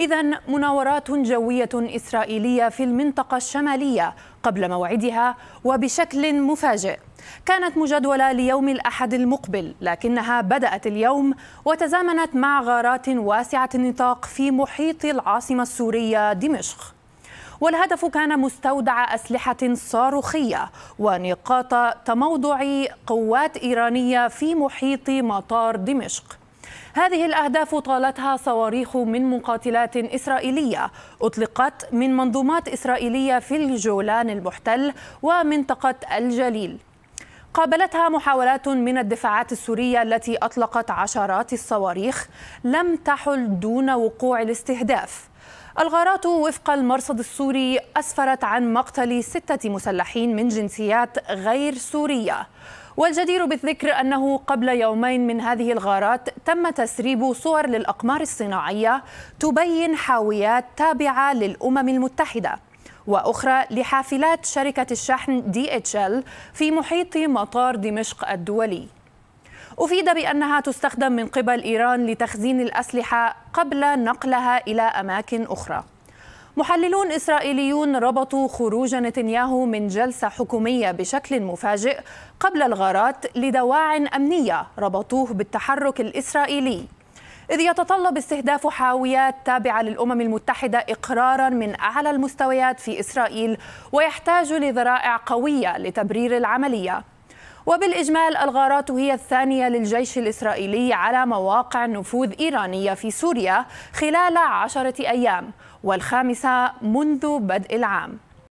إذا مناورات جوية إسرائيلية في المنطقة الشمالية قبل موعدها وبشكل مفاجئ. كانت مجدولة ليوم الأحد المقبل لكنها بدأت اليوم وتزامنت مع غارات واسعة النطاق في محيط العاصمة السورية دمشق. والهدف كان مستودع أسلحة صاروخية ونقاط تموضع قوات إيرانية في محيط مطار دمشق. هذه الأهداف طالتها صواريخ من مقاتلات إسرائيلية أطلقت من منظومات إسرائيلية في الجولان المحتل ومنطقة الجليل قابلتها محاولات من الدفاعات السورية التي أطلقت عشرات الصواريخ لم تحل دون وقوع الاستهداف الغارات وفق المرصد السوري أسفرت عن مقتل ستة مسلحين من جنسيات غير سورية والجدير بالذكر أنه قبل يومين من هذه الغارات تم تسريب صور للأقمار الصناعية تبين حاويات تابعة للأمم المتحدة وأخرى لحافلات شركة الشحن دي اتش ال في محيط مطار دمشق الدولي أفيد بأنها تستخدم من قبل إيران لتخزين الأسلحة قبل نقلها إلى أماكن أخرى محللون إسرائيليون ربطوا خروج نتنياهو من جلسة حكومية بشكل مفاجئ قبل الغارات لدواع أمنية ربطوه بالتحرك الإسرائيلي إذ يتطلب استهداف حاويات تابعة للأمم المتحدة إقرارا من أعلى المستويات في إسرائيل ويحتاج لذرائع قوية لتبرير العملية وبالإجمال الغارات هي الثانية للجيش الإسرائيلي على مواقع نفوذ إيرانية في سوريا خلال عشرة أيام والخامسة منذ بدء العام